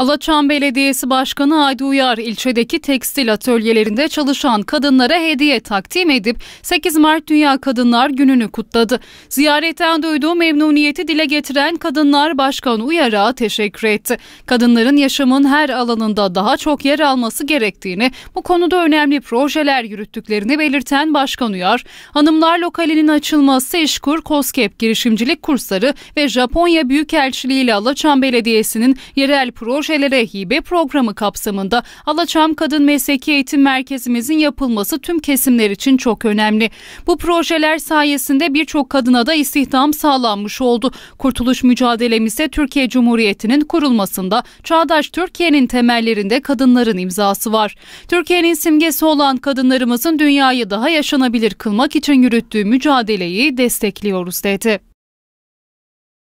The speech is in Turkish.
Alaçam Belediyesi Başkanı Aydı Uyar ilçedeki tekstil atölyelerinde çalışan kadınlara hediye takdim edip 8 Mart Dünya Kadınlar Günü'nü kutladı. Ziyaretten duyduğu memnuniyeti dile getiren kadınlar Başkan Uyar'a teşekkür etti. Kadınların yaşamın her alanında daha çok yer alması gerektiğini, bu konuda önemli projeler yürüttüklerini belirten Başkan Uyar, hanımlar lokalinin açılması, İşkur, Koskep girişimcilik kursları ve Japonya Büyükelçiliği ile Alaçam Belediyesi'nin yerel proje Projelere Hibe programı kapsamında Alaçam Kadın Mesleki Eğitim Merkezimizin yapılması tüm kesimler için çok önemli. Bu projeler sayesinde birçok kadına da istihdam sağlanmış oldu. Kurtuluş mücadelemizde Türkiye Cumhuriyeti'nin kurulmasında Çağdaş Türkiye'nin temellerinde kadınların imzası var. Türkiye'nin simgesi olan kadınlarımızın dünyayı daha yaşanabilir kılmak için yürüttüğü mücadeleyi destekliyoruz dedi.